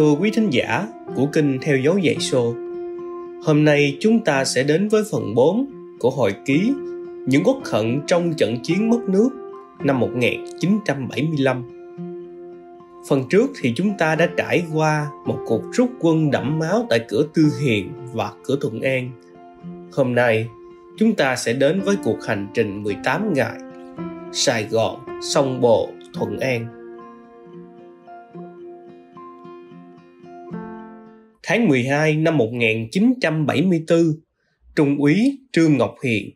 thưa quý thính giả của kinh Theo dấu dạy xô, Hôm nay chúng ta sẽ đến với phần 4 của hồi ký Những quốc hận trong trận chiến mất nước năm 1975. Phần trước thì chúng ta đã trải qua một cuộc rút quân đẫm máu tại cửa Tư Hiền và cửa Thuận An. Hôm nay, chúng ta sẽ đến với cuộc hành trình 18 ngày Sài Gòn, Sông Bồ, Thuận An tháng 12 năm 1974, Trung úy Trương Ngọc Hiền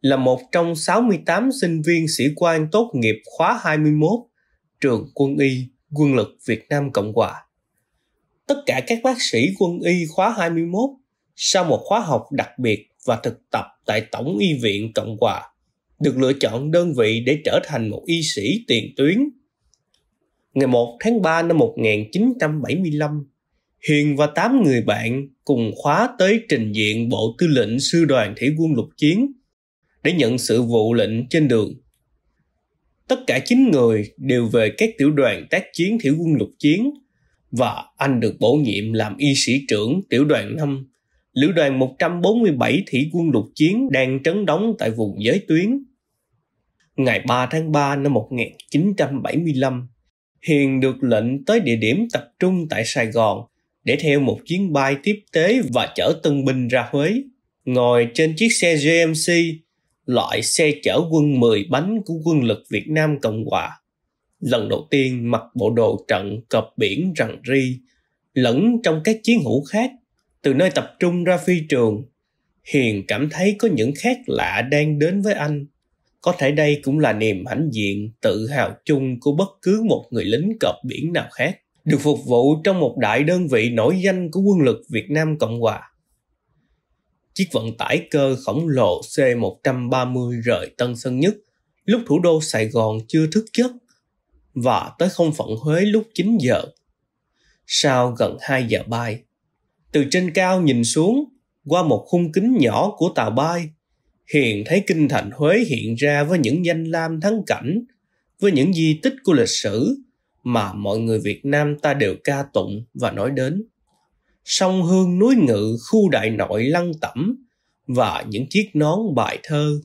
là một trong 68 sinh viên sĩ quan tốt nghiệp khóa 21 trường quân y quân lực Việt Nam Cộng Hòa. Tất cả các bác sĩ quân y khóa 21 sau một khóa học đặc biệt và thực tập tại Tổng Y viện Cộng Hòa được lựa chọn đơn vị để trở thành một y sĩ tiền tuyến. Ngày 1 tháng 3 năm 1975, Hiền và tám người bạn cùng khóa tới trình diện Bộ Tư lệnh Sư đoàn Thủy quân Lục Chiến để nhận sự vụ lệnh trên đường. Tất cả chín người đều về các tiểu đoàn tác chiến Thủy quân Lục Chiến và anh được bổ nhiệm làm y sĩ trưởng tiểu đoàn 5, lữ đoàn 147 Thủy quân Lục Chiến đang trấn đóng tại vùng giới tuyến. Ngày 3 tháng 3 năm 1975, Hiền được lệnh tới địa điểm tập trung tại Sài Gòn để theo một chuyến bay tiếp tế và chở tân binh ra Huế. Ngồi trên chiếc xe GMC, loại xe chở quân 10 bánh của quân lực Việt Nam Cộng Hòa. Lần đầu tiên mặc bộ đồ trận cọp biển rằng ri, lẫn trong các chiến hữu khác, từ nơi tập trung ra phi trường. Hiền cảm thấy có những khác lạ đang đến với anh. Có thể đây cũng là niềm hãnh diện, tự hào chung của bất cứ một người lính cọp biển nào khác được phục vụ trong một đại đơn vị nổi danh của quân lực Việt Nam Cộng Hòa. Chiếc vận tải cơ khổng lồ C-130 rời Tân Sơn Nhất lúc thủ đô Sài Gòn chưa thức giấc và tới không phận Huế lúc 9 giờ. Sau gần 2 giờ bay, từ trên cao nhìn xuống qua một khung kính nhỏ của tàu bay, hiện thấy kinh thành Huế hiện ra với những danh lam thắng cảnh, với những di tích của lịch sử mà mọi người Việt Nam ta đều ca tụng và nói đến. Sông hương núi ngự khu đại nội lăng tẩm và những chiếc nón bài thơ.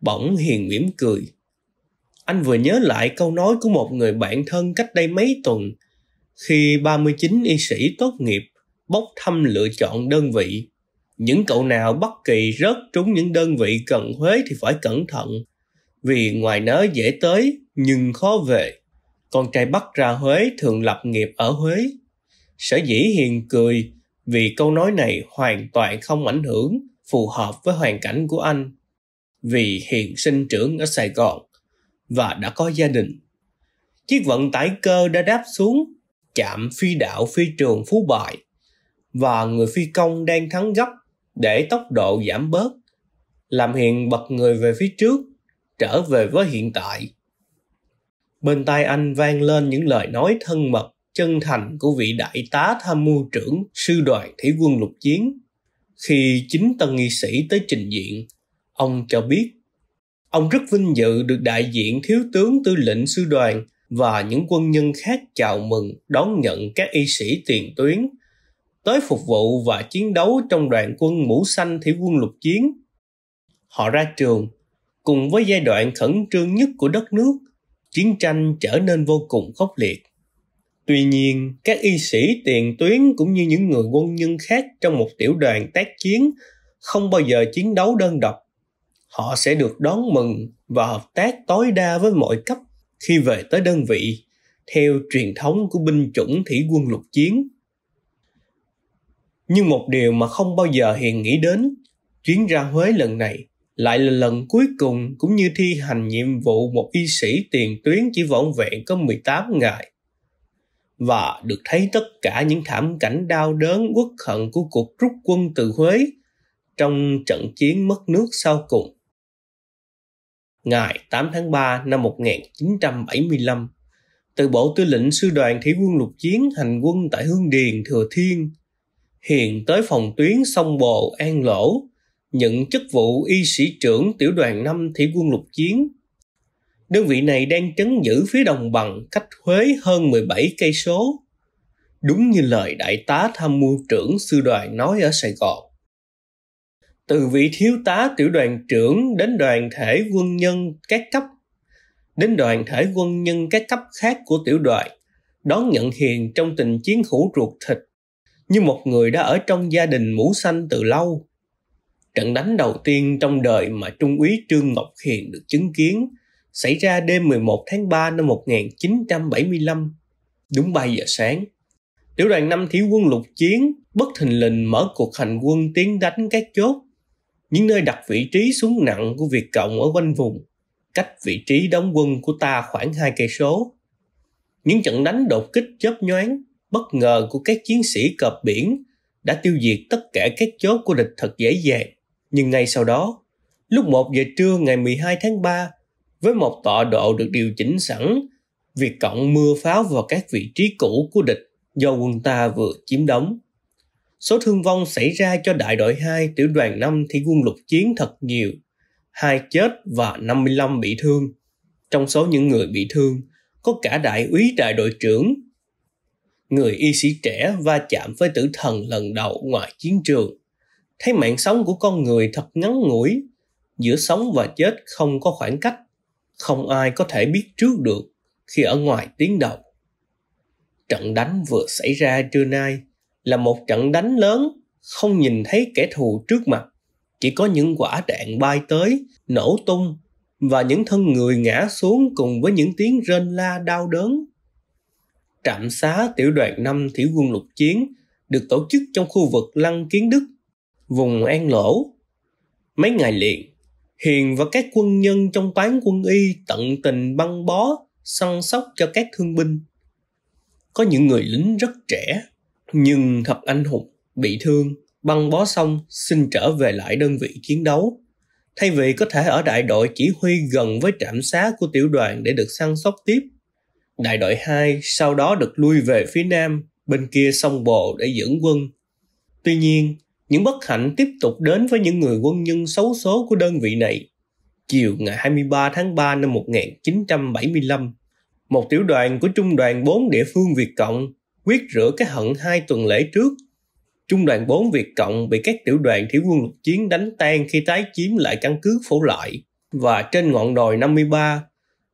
Bỗng Hiền mỉm cười. Anh vừa nhớ lại câu nói của một người bạn thân cách đây mấy tuần khi 39 y sĩ tốt nghiệp bốc thăm lựa chọn đơn vị. Những cậu nào bất kỳ rớt trúng những đơn vị cần huế thì phải cẩn thận vì ngoài nớ dễ tới nhưng khó về con trai bắt ra Huế thường lập nghiệp ở Huế. Sở dĩ hiền cười vì câu nói này hoàn toàn không ảnh hưởng phù hợp với hoàn cảnh của anh. Vì hiền sinh trưởng ở Sài Gòn và đã có gia đình. Chiếc vận tải cơ đã đáp xuống chạm phi đạo phi trường Phú Bài và người phi công đang thắng gấp để tốc độ giảm bớt làm hiền bật người về phía trước trở về với hiện tại bên tai anh vang lên những lời nói thân mật chân thành của vị đại tá tham mưu trưởng sư đoàn thủy quân lục chiến khi chính tân nghị sĩ tới trình diện ông cho biết ông rất vinh dự được đại diện thiếu tướng tư lệnh sư đoàn và những quân nhân khác chào mừng đón nhận các y sĩ tiền tuyến tới phục vụ và chiến đấu trong đoàn quân mũ xanh thủy quân lục chiến họ ra trường cùng với giai đoạn khẩn trương nhất của đất nước chiến tranh trở nên vô cùng khốc liệt. Tuy nhiên, các y sĩ tiền tuyến cũng như những người quân nhân khác trong một tiểu đoàn tác chiến không bao giờ chiến đấu đơn độc. Họ sẽ được đón mừng và hợp tác tối đa với mọi cấp khi về tới đơn vị, theo truyền thống của binh chủng thủy quân lục chiến. Nhưng một điều mà không bao giờ hiền nghĩ đến chuyến ra Huế lần này lại là lần cuối cùng cũng như thi hành nhiệm vụ một y sĩ tiền tuyến chỉ vỏn vẹn có 18 ngày. Và được thấy tất cả những thảm cảnh đau đớn quốc hận của cuộc rút quân từ Huế trong trận chiến mất nước sau cùng. Ngày 8 tháng 3 năm 1975, từ Bộ Tư lệnh Sư đoàn Thủy quân lục chiến hành quân tại Hương Điền, Thừa Thiên, hiện tới phòng tuyến sông Bồ An Lỗ, nhận chức vụ y sĩ trưởng tiểu đoàn 5 thủy quân lục chiến. Đơn vị này đang trấn giữ phía đồng bằng cách Huế hơn 17 cây số. Đúng như lời đại tá tham mưu trưởng sư đoàn nói ở Sài Gòn. Từ vị thiếu tá tiểu đoàn trưởng đến đoàn thể quân nhân các cấp, đến đoàn thể quân nhân các cấp khác của tiểu đoàn, đón nhận Hiền trong tình chiến hữu ruột thịt, như một người đã ở trong gia đình mũ xanh từ lâu Trận đánh đầu tiên trong đời mà Trung úy Trương Ngọc Hiền được chứng kiến xảy ra đêm 11 tháng 3 năm 1975, đúng 3 giờ sáng. Tiểu đoàn 5 thiếu quân lục chiến bất thình lình mở cuộc hành quân tiến đánh các chốt, những nơi đặt vị trí xuống nặng của Việt Cộng ở quanh vùng, cách vị trí đóng quân của ta khoảng hai cây số. Những trận đánh đột kích chớp nhoáng, bất ngờ của các chiến sĩ cọp biển đã tiêu diệt tất cả các chốt của địch thật dễ dàng. Nhưng ngay sau đó, lúc 1 giờ trưa ngày 12 tháng 3, với một tọa độ được điều chỉnh sẵn, việc Cộng mưa pháo vào các vị trí cũ của địch do quân ta vừa chiếm đóng. Số thương vong xảy ra cho đại đội 2 tiểu đoàn 5 thì quân lục chiến thật nhiều, hai chết và 55 bị thương. Trong số những người bị thương, có cả đại úy đại đội trưởng. Người y sĩ trẻ va chạm với tử thần lần đầu ngoài chiến trường thấy mạng sống của con người thật ngắn ngủi giữa sống và chết không có khoảng cách không ai có thể biết trước được khi ở ngoài tiến đầu trận đánh vừa xảy ra trưa nay là một trận đánh lớn không nhìn thấy kẻ thù trước mặt chỉ có những quả đạn bay tới nổ tung và những thân người ngã xuống cùng với những tiếng rên la đau đớn trạm xá tiểu đoàn 5 thủy quân lục chiến được tổ chức trong khu vực Lăng Kiến Đức vùng An Lỗ. Mấy ngày liền, Hiền và các quân nhân trong toán quân y tận tình băng bó, săn sóc cho các thương binh. Có những người lính rất trẻ, nhưng thật anh hùng, bị thương, băng bó xong xin trở về lại đơn vị chiến đấu. Thay vì có thể ở đại đội chỉ huy gần với trạm xá của tiểu đoàn để được săn sóc tiếp, đại đội 2 sau đó được lui về phía nam bên kia sông Bồ để dưỡng quân. Tuy nhiên, những bất hạnh tiếp tục đến với những người quân nhân xấu số của đơn vị này. Chiều ngày 23 tháng 3 năm 1975, một tiểu đoàn của Trung đoàn 4 địa phương Việt Cộng quyết rửa cái hận hai tuần lễ trước. Trung đoàn 4 Việt Cộng bị các tiểu đoàn thủy quân lục chiến đánh tan khi tái chiếm lại căn cứ phổ lại và trên ngọn đồi 53,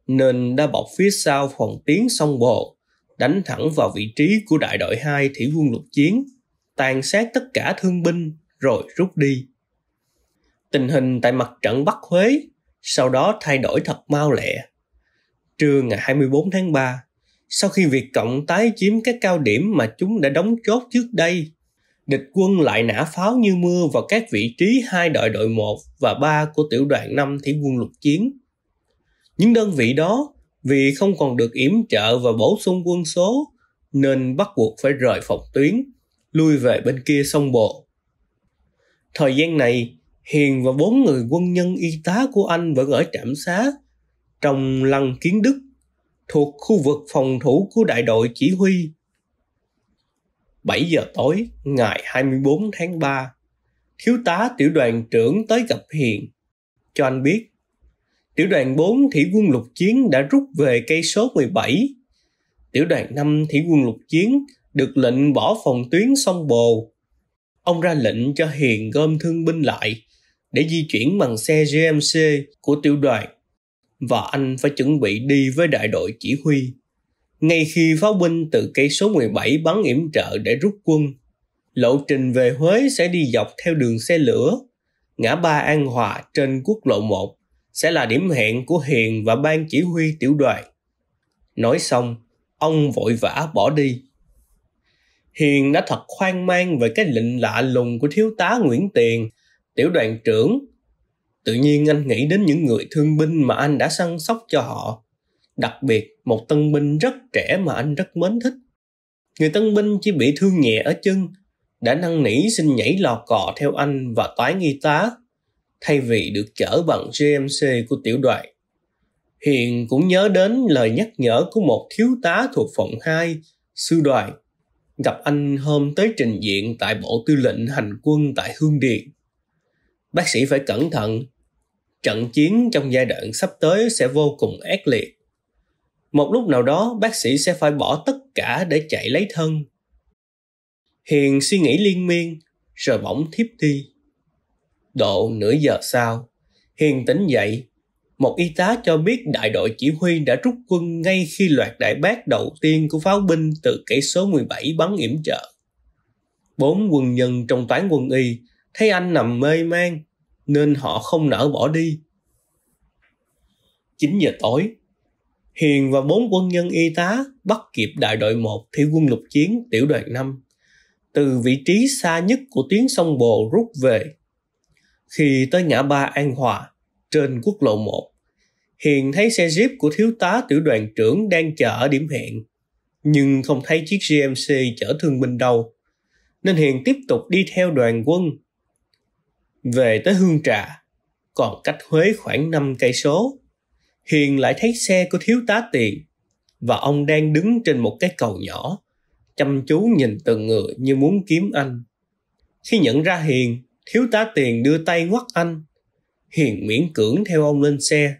nên đã bọc phía sau phòng tiến sông Bồ, đánh thẳng vào vị trí của đại đội 2 thủy quân lục chiến tàn sát tất cả thương binh rồi rút đi. Tình hình tại mặt trận Bắc Huế sau đó thay đổi thật mau lẹ. Trưa ngày 24 tháng 3, sau khi Việt Cộng tái chiếm các cao điểm mà chúng đã đóng chốt trước đây, địch quân lại nã pháo như mưa vào các vị trí hai đội đội 1 và 3 của tiểu đoàn 5 thủy quân lục chiến. Những đơn vị đó vì không còn được yểm trợ và bổ sung quân số nên bắt buộc phải rời phòng tuyến lui về bên kia sông Bộ. Thời gian này, Hiền và bốn người quân nhân y tá của anh vẫn ở trạm xá trong lăng kiến đức thuộc khu vực phòng thủ của đại đội chỉ huy. 7 giờ tối ngày 24 tháng 3, thiếu tá tiểu đoàn trưởng tới gặp Hiền, cho anh biết tiểu đoàn 4 thủy quân lục chiến đã rút về cây số 17, tiểu đoàn 5 thủy quân lục chiến được lệnh bỏ phòng tuyến sông Bồ. Ông ra lệnh cho Hiền gom thương binh lại để di chuyển bằng xe GMC của tiểu đoàn và anh phải chuẩn bị đi với đại đội chỉ huy. Ngay khi pháo binh từ cây số 17 bắn yểm trợ để rút quân, lộ trình về Huế sẽ đi dọc theo đường xe lửa, ngã ba An Hòa trên quốc lộ 1 sẽ là điểm hẹn của Hiền và ban chỉ huy tiểu đoàn. Nói xong, ông vội vã bỏ đi. Hiền đã thật khoan mang về cái lệnh lạ lùng của thiếu tá Nguyễn Tiền, tiểu đoàn trưởng. Tự nhiên anh nghĩ đến những người thương binh mà anh đã săn sóc cho họ. Đặc biệt, một tân binh rất trẻ mà anh rất mến thích. Người tân binh chỉ bị thương nhẹ ở chân, đã năn nỉ xin nhảy lò cò theo anh và toán y tá, thay vì được chở bằng GMC của tiểu đoàn. Hiền cũng nhớ đến lời nhắc nhở của một thiếu tá thuộc phòng 2, sư đoàn gặp anh hôm tới trình diện tại Bộ Tư lệnh Hành quân tại Hương Điền. Bác sĩ phải cẩn thận, trận chiến trong giai đoạn sắp tới sẽ vô cùng ác liệt. Một lúc nào đó bác sĩ sẽ phải bỏ tất cả để chạy lấy thân. Hiền suy nghĩ liên miên, rồi bỗng thiếp đi. Độ nửa giờ sau, Hiền tỉnh dậy một y tá cho biết đại đội chỉ huy đã rút quân ngay khi loạt đại bác đầu tiên của pháo binh từ cây số 17 bắn yểm trợ. Bốn quân nhân trong toán quân y thấy anh nằm mê man nên họ không nỡ bỏ đi. 9 giờ tối, Hiền và bốn quân nhân y tá bắt kịp đại đội 1 thi quân lục chiến tiểu đoàn 5 từ vị trí xa nhất của tuyến sông Bồ rút về. Khi tới ngã ba An Hòa, trên quốc lộ 1. Hiền thấy xe Jeep của thiếu tá tiểu đoàn trưởng đang chờ ở điểm hẹn, nhưng không thấy chiếc GMC chở thương binh đâu, nên Hiền tiếp tục đi theo đoàn quân. Về tới Hương Trà, còn cách Huế khoảng 5 cây số, Hiền lại thấy xe của thiếu tá Tiền và ông đang đứng trên một cái cầu nhỏ, chăm chú nhìn từng người như muốn kiếm anh. Khi nhận ra Hiền, thiếu tá Tiền đưa tay ngoắt anh Hiền miễn cưỡng theo ông lên xe.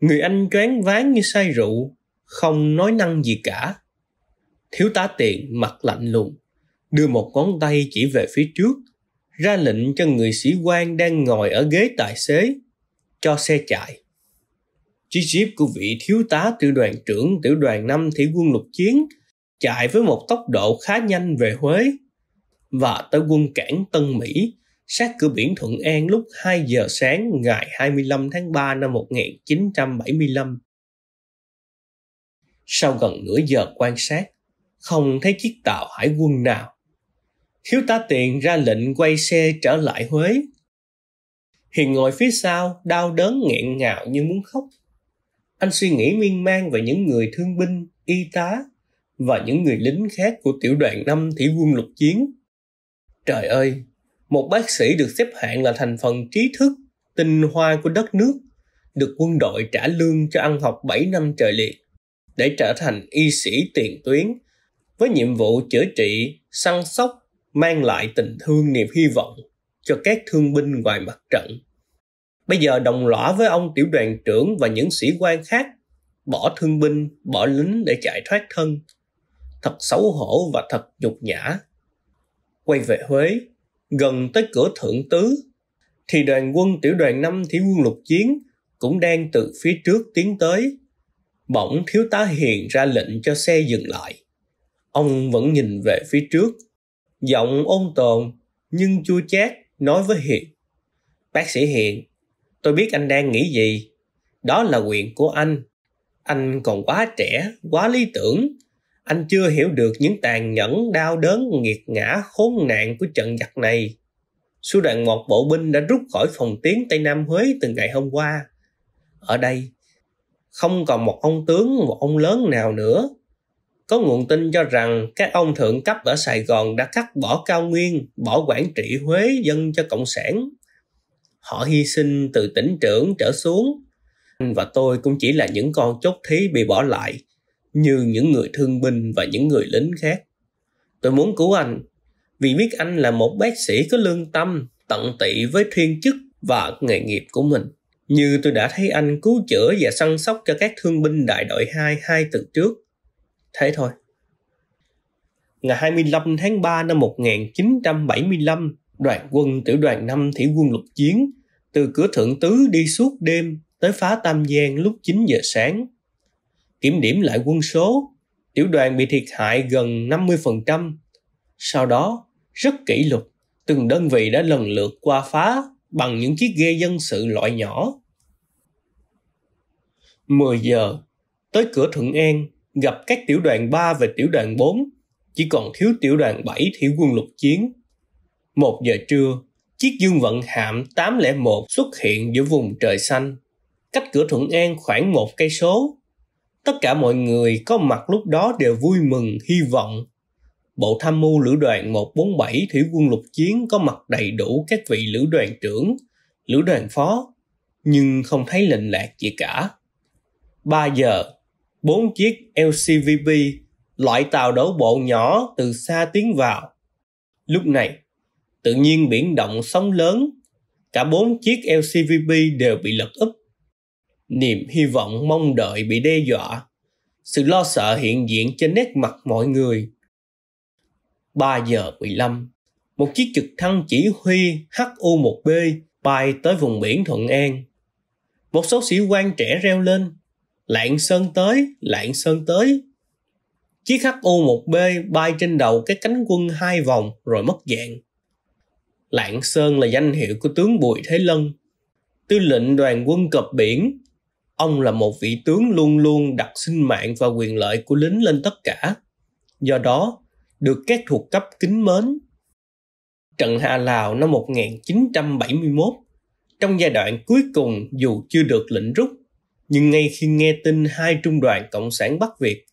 Người anh choáng váng như say rượu, không nói năng gì cả. Thiếu tá tiện mặt lạnh lùng, đưa một ngón tay chỉ về phía trước, ra lệnh cho người sĩ quan đang ngồi ở ghế tài xế, cho xe chạy. Chiếc jeep của vị thiếu tá tiểu đoàn trưởng tiểu đoàn 5 thủy quân lục chiến chạy với một tốc độ khá nhanh về Huế và tới quân cảng Tân Mỹ sát cửa biển Thuận An lúc 2 giờ sáng ngày 25 tháng 3 năm 1975. Sau gần nửa giờ quan sát, không thấy chiếc tàu hải quân nào. Thiếu tá tiền ra lệnh quay xe trở lại Huế. Hiền ngồi phía sau, đau đớn nghẹn ngào như muốn khóc. Anh suy nghĩ miên man về những người thương binh, y tá và những người lính khác của tiểu đoàn 5 thủy quân lục chiến. Trời ơi, một bác sĩ được xếp hạng là thành phần trí thức, tinh hoa của đất nước, được quân đội trả lương cho ăn học 7 năm trời liệt để trở thành y sĩ tiền tuyến với nhiệm vụ chữa trị, săn sóc, mang lại tình thương niềm hy vọng cho các thương binh ngoài mặt trận. Bây giờ đồng lõa với ông tiểu đoàn trưởng và những sĩ quan khác, bỏ thương binh, bỏ lính để chạy thoát thân. Thật xấu hổ và thật nhục nhã. Quay về Huế, gần tới cửa thượng tứ, thì đoàn quân tiểu đoàn 5 thủy quân lục chiến cũng đang từ phía trước tiến tới. Bỗng thiếu tá Hiền ra lệnh cho xe dừng lại. Ông vẫn nhìn về phía trước, giọng ôn tồn nhưng chua chát nói với Hiền. Bác sĩ Hiền, tôi biết anh đang nghĩ gì. Đó là quyền của anh. Anh còn quá trẻ, quá lý tưởng anh chưa hiểu được những tàn nhẫn đau đớn nghiệt ngã khốn nạn của trận giặc này sư đoàn một bộ binh đã rút khỏi phòng tiến tây nam huế từ ngày hôm qua ở đây không còn một ông tướng một ông lớn nào nữa có nguồn tin cho rằng các ông thượng cấp ở sài gòn đã cắt bỏ cao nguyên bỏ quản trị huế dân cho cộng sản họ hy sinh từ tỉnh trưởng trở xuống và tôi cũng chỉ là những con chốt thí bị bỏ lại như những người thương binh và những người lính khác. Tôi muốn cứu anh vì biết anh là một bác sĩ có lương tâm, tận tị với thiên chức và nghề nghiệp của mình. Như tôi đã thấy anh cứu chữa và săn sóc cho các thương binh đại đội 2 hai tuần trước. Thế thôi. Ngày 25 tháng 3 năm 1975, đoàn quân tiểu đoàn 5 thủy quân lục chiến từ cửa thượng tứ đi suốt đêm tới phá Tam Giang lúc 9 giờ sáng kiểm điểm lại quân số, tiểu đoàn bị thiệt hại gần 50%. Sau đó, rất kỷ lục, từng đơn vị đã lần lượt qua phá bằng những chiếc ghe dân sự loại nhỏ. 10 giờ, tới cửa Thuận An, gặp các tiểu đoàn 3 và tiểu đoàn 4, chỉ còn thiếu tiểu đoàn 7 thủy quân lục chiến. 1 giờ trưa, chiếc dương vận hạm 801 xuất hiện giữa vùng trời xanh, cách cửa Thuận An khoảng một cây số tất cả mọi người có mặt lúc đó đều vui mừng, hy vọng. Bộ tham mưu lữ đoàn 147 thủy quân lục chiến có mặt đầy đủ các vị lữ đoàn trưởng, lữ đoàn phó, nhưng không thấy lệnh lạc gì cả. 3 giờ, bốn chiếc lcvb loại tàu đấu bộ nhỏ từ xa tiến vào. Lúc này, tự nhiên biển động sóng lớn, cả bốn chiếc lcvb đều bị lật úp niềm hy vọng mong đợi bị đe dọa sự lo sợ hiện diện trên nét mặt mọi người 3 giờ 15 một chiếc trực thăng chỉ huy HU-1B bay tới vùng biển Thuận An. Một số sĩ quan trẻ reo lên, lạng sơn tới, lạng sơn tới. Chiếc HU-1B bay trên đầu cái cánh quân hai vòng rồi mất dạng. Lạng Sơn là danh hiệu của tướng Bùi Thế Lân, tư lệnh đoàn quân cập biển ông là một vị tướng luôn luôn đặt sinh mạng và quyền lợi của lính lên tất cả do đó được các thuộc cấp kính mến trận hà Lào năm 1971 trong giai đoạn cuối cùng dù chưa được lệnh rút nhưng ngay khi nghe tin hai trung đoàn Cộng sản Bắc Việt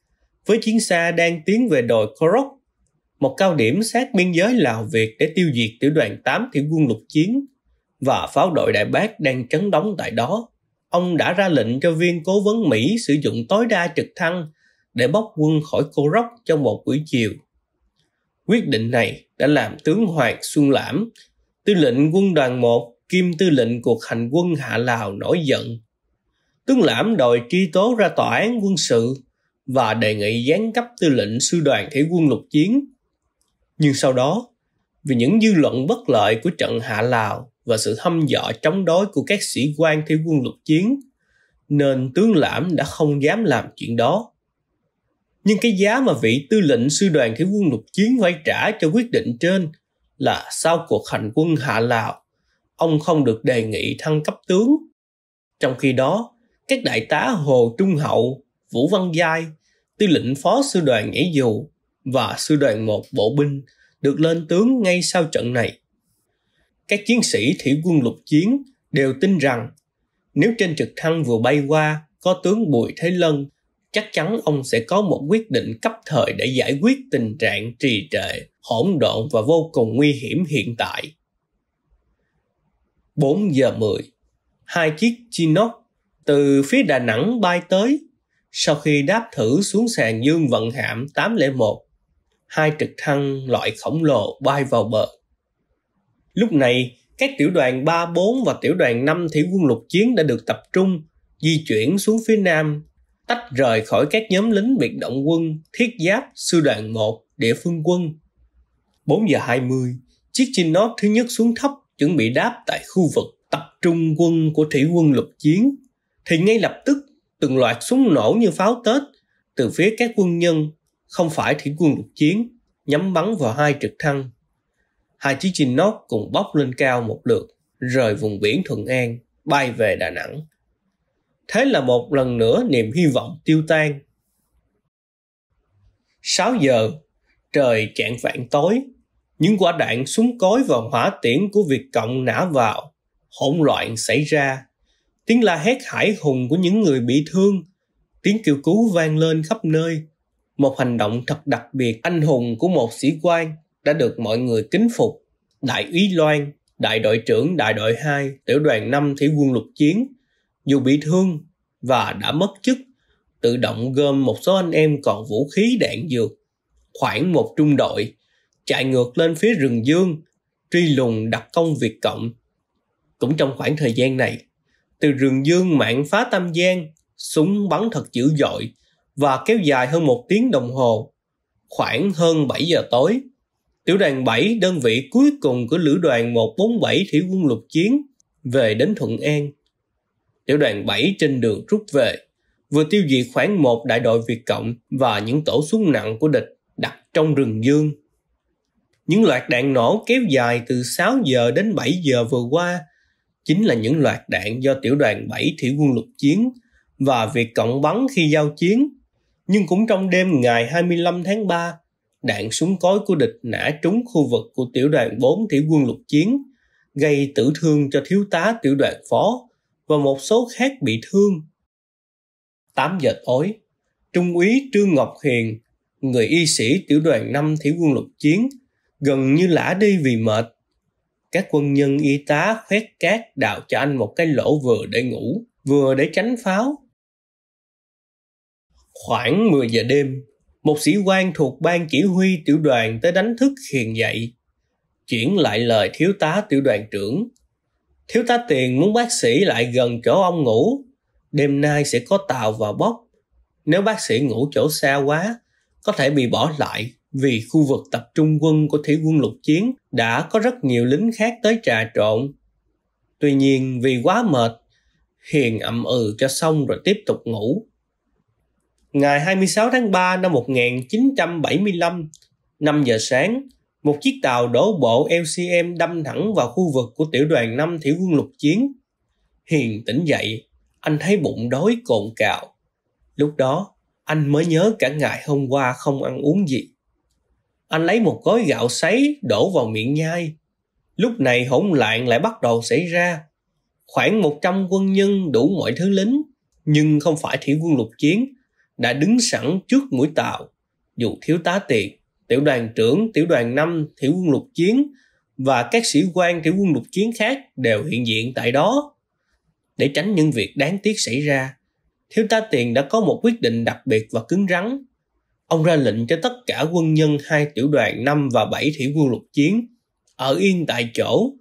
với chiến xa đang tiến về đồi Korok, một cao điểm sát biên giới Lào Việt để tiêu diệt tiểu đoàn 8 thủy quân lục chiến và pháo đội Đại Bác đang trấn đóng tại đó ông đã ra lệnh cho viên cố vấn Mỹ sử dụng tối đa trực thăng để bóc quân khỏi Cô Rốc trong một buổi chiều. Quyết định này đã làm tướng Hoạt Xuân Lãm, tư lệnh quân đoàn 1 kim tư lệnh cuộc hành quân Hạ Lào nổi giận. Tướng Lãm đòi truy tố ra tòa án quân sự và đề nghị giáng cấp tư lệnh sư đoàn thể quân lục chiến. Nhưng sau đó, vì những dư luận bất lợi của trận Hạ Lào, và sự thăm dọa chống đối của các sĩ quan theo quân lục chiến, nên tướng lãm đã không dám làm chuyện đó. Nhưng cái giá mà vị tư lệnh sư đoàn thủy quân lục chiến phải trả cho quyết định trên là sau cuộc hành quân hạ Lào, ông không được đề nghị thăng cấp tướng. Trong khi đó, các đại tá Hồ Trung Hậu, Vũ Văn Giai, tư lệnh phó sư đoàn nhảy dù và sư đoàn một bộ binh được lên tướng ngay sau trận này các chiến sĩ thủy quân lục chiến đều tin rằng nếu trên trực thăng vừa bay qua có tướng Bùi Thế Lân, chắc chắn ông sẽ có một quyết định cấp thời để giải quyết tình trạng trì trệ, hỗn độn và vô cùng nguy hiểm hiện tại. 4 giờ 10, hai chiếc Chinook từ phía Đà Nẵng bay tới. Sau khi đáp thử xuống sàn dương vận hạm 801, hai trực thăng loại khổng lồ bay vào bờ Lúc này, các tiểu đoàn 34 và tiểu đoàn 5 thủy quân lục chiến đã được tập trung, di chuyển xuống phía nam, tách rời khỏi các nhóm lính biệt động quân, thiết giáp, sư đoàn 1, địa phương quân. 4 giờ 20, chiếc Chinook thứ nhất xuống thấp chuẩn bị đáp tại khu vực tập trung quân của thủy quân lục chiến. Thì ngay lập tức, từng loạt súng nổ như pháo Tết từ phía các quân nhân, không phải thủy quân lục chiến, nhắm bắn vào hai trực thăng hai chiếc Chinook cùng bốc lên cao một lượt, rời vùng biển Thuận An, bay về Đà Nẵng. Thế là một lần nữa niềm hy vọng tiêu tan. 6 giờ, trời chạng vạn tối, những quả đạn súng cối và hỏa tiễn của Việt Cộng nã vào, hỗn loạn xảy ra. Tiếng la hét hải hùng của những người bị thương, tiếng kêu cứu vang lên khắp nơi. Một hành động thật đặc biệt anh hùng của một sĩ quan đã được mọi người kính phục. Đại úy Loan, đại đội trưởng đại đội 2, tiểu đoàn 5 thủy quân lục chiến, dù bị thương và đã mất chức, tự động gom một số anh em còn vũ khí đạn dược, khoảng một trung đội, chạy ngược lên phía rừng dương, truy lùng đặc công Việt Cộng. Cũng trong khoảng thời gian này, từ rừng dương mạng phá Tam Giang, súng bắn thật dữ dội và kéo dài hơn một tiếng đồng hồ, khoảng hơn 7 giờ tối, Tiểu đoàn 7 đơn vị cuối cùng của lữ đoàn 147 thủy quân lục chiến về đến Thuận An. Tiểu đoàn 7 trên đường rút về, vừa tiêu diệt khoảng một đại đội Việt Cộng và những tổ súng nặng của địch đặt trong rừng dương. Những loạt đạn nổ kéo dài từ 6 giờ đến 7 giờ vừa qua chính là những loạt đạn do tiểu đoàn 7 thủy quân lục chiến và Việt Cộng bắn khi giao chiến. Nhưng cũng trong đêm ngày 25 tháng 3, đạn súng cối của địch nã trúng khu vực của tiểu đoàn 4 thủy quân lục chiến, gây tử thương cho thiếu tá tiểu đoàn phó và một số khác bị thương. 8 giờ tối, Trung úy Trương Ngọc Hiền, người y sĩ tiểu đoàn 5 thủy quân lục chiến, gần như lả đi vì mệt. Các quân nhân y tá khoét cát đào cho anh một cái lỗ vừa để ngủ, vừa để tránh pháo. Khoảng 10 giờ đêm, một sĩ quan thuộc ban chỉ huy tiểu đoàn tới đánh thức hiền dậy, chuyển lại lời thiếu tá tiểu đoàn trưởng. Thiếu tá tiền muốn bác sĩ lại gần chỗ ông ngủ, đêm nay sẽ có tàu vào bốc. Nếu bác sĩ ngủ chỗ xa quá, có thể bị bỏ lại vì khu vực tập trung quân của thủy quân lục chiến đã có rất nhiều lính khác tới trà trộn. Tuy nhiên vì quá mệt, Hiền ậm ừ cho xong rồi tiếp tục ngủ. Ngày 26 tháng 3 năm 1975, 5 giờ sáng, một chiếc tàu đổ bộ LCM đâm thẳng vào khu vực của tiểu đoàn 5 thủy quân lục chiến. Hiền tỉnh dậy, anh thấy bụng đói cồn cào. Lúc đó, anh mới nhớ cả ngày hôm qua không ăn uống gì. Anh lấy một gói gạo sấy đổ vào miệng nhai. Lúc này hỗn loạn lại bắt đầu xảy ra. Khoảng 100 quân nhân đủ mọi thứ lính, nhưng không phải thủy quân lục chiến đã đứng sẵn trước mũi tàu. Dù thiếu tá tiệt, tiểu đoàn trưởng, tiểu đoàn 5, tiểu quân lục chiến và các sĩ quan tiểu quân lục chiến khác đều hiện diện tại đó. Để tránh những việc đáng tiếc xảy ra, thiếu tá tiền đã có một quyết định đặc biệt và cứng rắn. Ông ra lệnh cho tất cả quân nhân hai tiểu đoàn 5 và 7 thủy quân lục chiến ở yên tại chỗ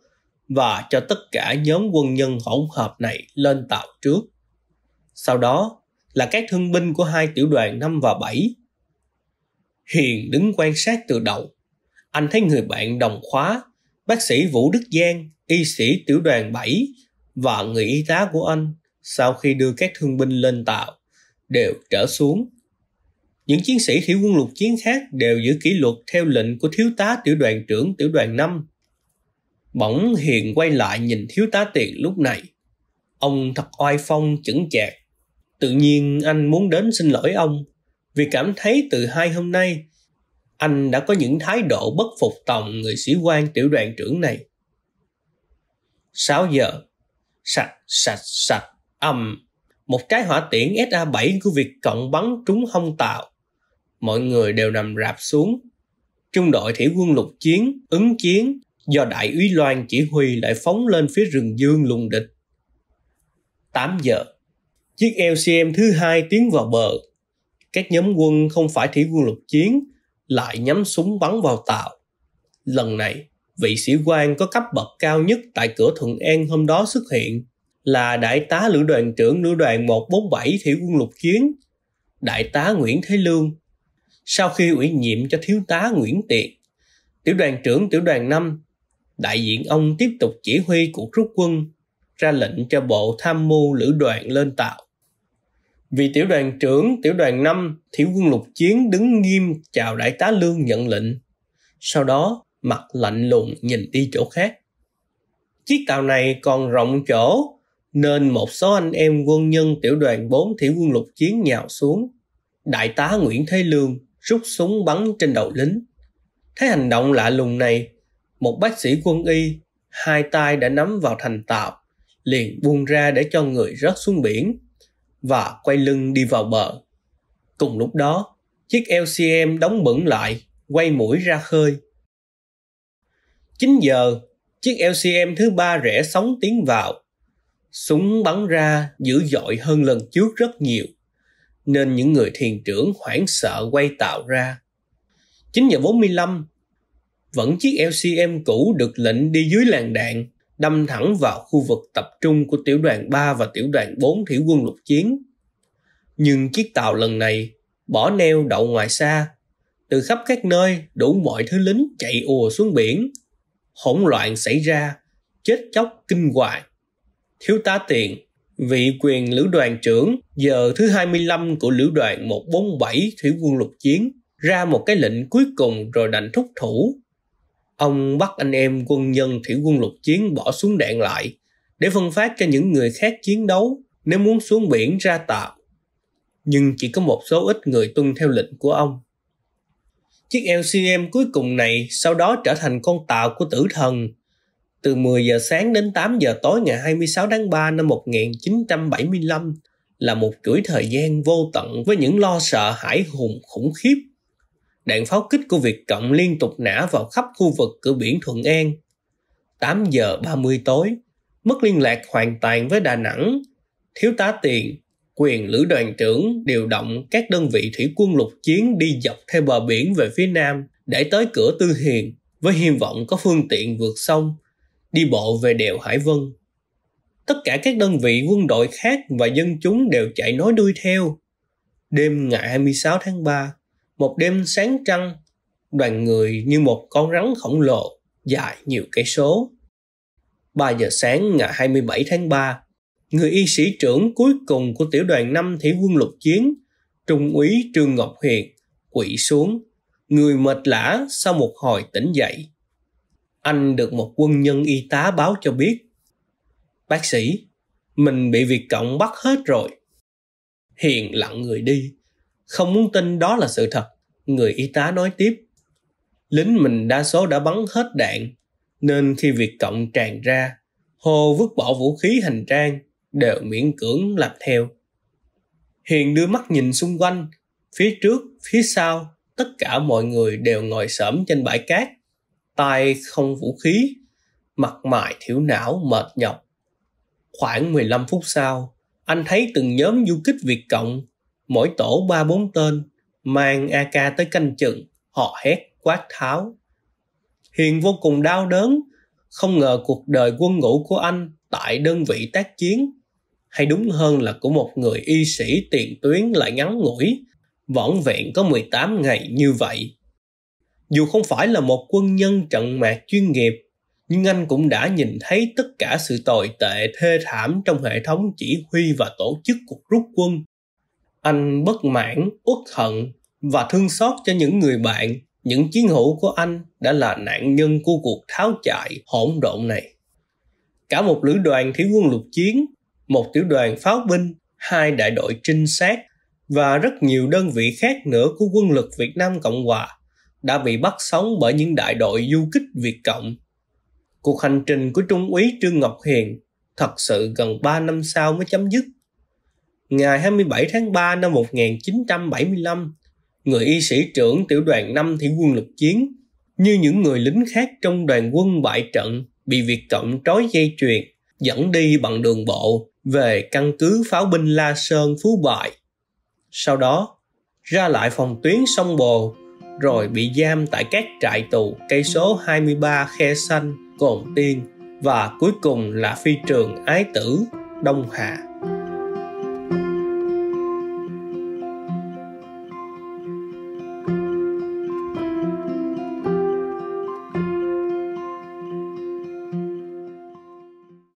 và cho tất cả nhóm quân nhân hỗn hợp này lên tàu trước. Sau đó, là các thương binh của hai tiểu đoàn 5 và 7. Hiền đứng quan sát từ đầu. Anh thấy người bạn đồng khóa, bác sĩ Vũ Đức Giang, y sĩ tiểu đoàn 7 và người y tá của anh sau khi đưa các thương binh lên tàu đều trở xuống. Những chiến sĩ thiếu quân lục chiến khác đều giữ kỷ luật theo lệnh của thiếu tá tiểu đoàn trưởng tiểu đoàn 5. Bỗng Hiền quay lại nhìn thiếu tá Tiền lúc này. Ông thật oai phong chững chạc, tự nhiên anh muốn đến xin lỗi ông vì cảm thấy từ hai hôm nay anh đã có những thái độ bất phục tòng người sĩ quan tiểu đoàn trưởng này. 6 giờ, sạch sạch sạch, âm một trái hỏa tiễn SA-7 của Việt Cộng bắn trúng hông tàu. Mọi người đều nằm rạp xuống. Trung đội thủy quân lục chiến, ứng chiến do Đại úy Loan chỉ huy lại phóng lên phía rừng dương lùng địch. 8 giờ, Chiếc LCM thứ hai tiến vào bờ. Các nhóm quân không phải thủy quân lục chiến lại nhắm súng bắn vào tàu. Lần này, vị sĩ quan có cấp bậc cao nhất tại cửa Thuận An hôm đó xuất hiện là Đại tá Lữ đoàn trưởng Lữ đoàn 147 Thủy quân lục chiến, Đại tá Nguyễn Thế Lương. Sau khi ủy nhiệm cho Thiếu tá Nguyễn Tiện, Tiểu đoàn trưởng Tiểu đoàn 5, đại diện ông tiếp tục chỉ huy cuộc rút quân, ra lệnh cho bộ tham mưu lữ đoàn lên tạo. Vị tiểu đoàn trưởng tiểu đoàn 5 thiếu quân lục chiến đứng nghiêm chào đại tá Lương nhận lệnh. Sau đó mặt lạnh lùng nhìn đi chỗ khác. Chiếc tàu này còn rộng chỗ nên một số anh em quân nhân tiểu đoàn 4 Thiểu quân lục chiến nhào xuống. Đại tá Nguyễn Thế Lương rút súng bắn trên đầu lính. Thấy hành động lạ lùng này, một bác sĩ quân y hai tay đã nắm vào thành tàu liền buông ra để cho người rớt xuống biển và quay lưng đi vào bờ. Cùng lúc đó, chiếc LCM đóng bẩn lại, quay mũi ra khơi. 9 giờ, chiếc LCM thứ ba rẽ sóng tiến vào. Súng bắn ra dữ dội hơn lần trước rất nhiều, nên những người thiền trưởng hoảng sợ quay tạo ra. 9 giờ 45, vẫn chiếc LCM cũ được lệnh đi dưới làn đạn đâm thẳng vào khu vực tập trung của tiểu đoàn 3 và tiểu đoàn 4 thủy quân lục chiến. Nhưng chiếc tàu lần này bỏ neo đậu ngoài xa, từ khắp các nơi đủ mọi thứ lính chạy ùa xuống biển. Hỗn loạn xảy ra, chết chóc kinh hoàng. Thiếu tá Tiền, vị quyền lữ đoàn trưởng giờ thứ 25 của lữ đoàn 147 thủy quân lục chiến ra một cái lệnh cuối cùng rồi đành thúc thủ Ông bắt anh em quân nhân thủy quân lục chiến bỏ xuống đạn lại để phân phát cho những người khác chiến đấu nếu muốn xuống biển ra tàu. Nhưng chỉ có một số ít người tuân theo lệnh của ông. Chiếc LCM cuối cùng này sau đó trở thành con tàu của tử thần. Từ 10 giờ sáng đến 8 giờ tối ngày 26 tháng 3 năm 1975 là một chuỗi thời gian vô tận với những lo sợ hãi hùng khủng khiếp đạn pháo kích của Việt Cộng liên tục nã vào khắp khu vực cửa biển Thuận An. 8 giờ 30 tối, mất liên lạc hoàn toàn với Đà Nẵng. Thiếu tá Tiền, quyền lữ đoàn trưởng điều động các đơn vị thủy quân lục chiến đi dọc theo bờ biển về phía nam để tới cửa Tư Hiền với hy vọng có phương tiện vượt sông, đi bộ về đèo Hải Vân. Tất cả các đơn vị quân đội khác và dân chúng đều chạy nối đuôi theo. Đêm ngày 26 tháng 3, một đêm sáng trăng, đoàn người như một con rắn khổng lồ dài nhiều cây số. 3 giờ sáng ngày 27 tháng 3, người y sĩ trưởng cuối cùng của tiểu đoàn 5 Thủy quân lục chiến, Trung úy Trương Ngọc Hiền, quỵ xuống, người mệt lã sau một hồi tỉnh dậy. Anh được một quân nhân y tá báo cho biết. Bác sĩ, mình bị Việt Cộng bắt hết rồi. Hiền lặng người đi, không muốn tin đó là sự thật người y tá nói tiếp lính mình đa số đã bắn hết đạn nên khi việc cộng tràn ra hồ vứt bỏ vũ khí hành trang đều miễn cưỡng làm theo hiền đưa mắt nhìn xung quanh phía trước phía sau tất cả mọi người đều ngồi xổm trên bãi cát tay không vũ khí mặt mày thiểu não mệt nhọc khoảng 15 phút sau anh thấy từng nhóm du kích việt cộng mỗi tổ ba bốn tên mang AK tới canh chừng, họ hét quát tháo. Hiền vô cùng đau đớn, không ngờ cuộc đời quân ngũ của anh tại đơn vị tác chiến, hay đúng hơn là của một người y sĩ tiền tuyến lại ngắn ngủi, vỏn vẹn có 18 ngày như vậy. Dù không phải là một quân nhân trận mạc chuyên nghiệp, nhưng anh cũng đã nhìn thấy tất cả sự tồi tệ thê thảm trong hệ thống chỉ huy và tổ chức cuộc rút quân anh bất mãn, uất hận và thương xót cho những người bạn, những chiến hữu của anh đã là nạn nhân của cuộc tháo chạy hỗn độn này. Cả một lữ đoàn thiếu quân lục chiến, một tiểu đoàn pháo binh, hai đại đội trinh sát và rất nhiều đơn vị khác nữa của quân lực Việt Nam Cộng Hòa đã bị bắt sống bởi những đại đội du kích Việt Cộng. Cuộc hành trình của Trung úy Trương Ngọc Hiền thật sự gần 3 năm sau mới chấm dứt. Ngày 27 tháng 3 năm 1975, người y sĩ trưởng tiểu đoàn 5 thủy quân lục chiến, như những người lính khác trong đoàn quân bại trận, bị Việt Cộng trói dây chuyền, dẫn đi bằng đường bộ về căn cứ pháo binh La Sơn Phú Bại. Sau đó, ra lại phòng tuyến sông Bồ, rồi bị giam tại các trại tù cây số 23 Khe Xanh, Cồn Tiên và cuối cùng là phi trường Ái Tử, Đông Hà.